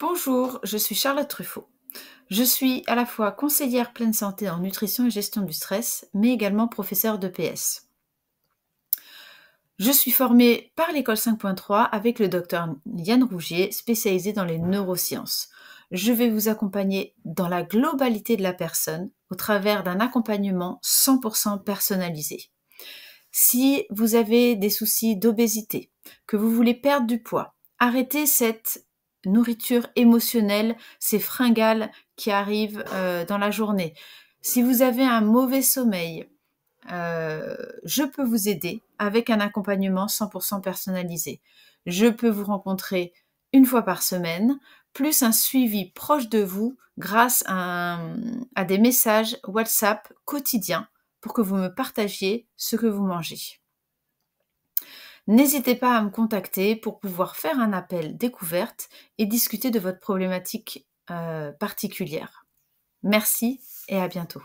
Bonjour, je suis Charlotte Truffaut. Je suis à la fois conseillère pleine santé en nutrition et gestion du stress, mais également professeure d'EPS. Je suis formée par l'école 5.3 avec le docteur Yann Rougier, spécialisé dans les neurosciences. Je vais vous accompagner dans la globalité de la personne au travers d'un accompagnement 100% personnalisé. Si vous avez des soucis d'obésité, que vous voulez perdre du poids, arrêtez cette nourriture émotionnelle, ces fringales qui arrivent euh, dans la journée. Si vous avez un mauvais sommeil, euh, je peux vous aider avec un accompagnement 100% personnalisé. Je peux vous rencontrer une fois par semaine, plus un suivi proche de vous grâce à des messages WhatsApp quotidiens pour que vous me partagiez ce que vous mangez. N'hésitez pas à me contacter pour pouvoir faire un appel découverte et discuter de votre problématique euh, particulière. Merci et à bientôt.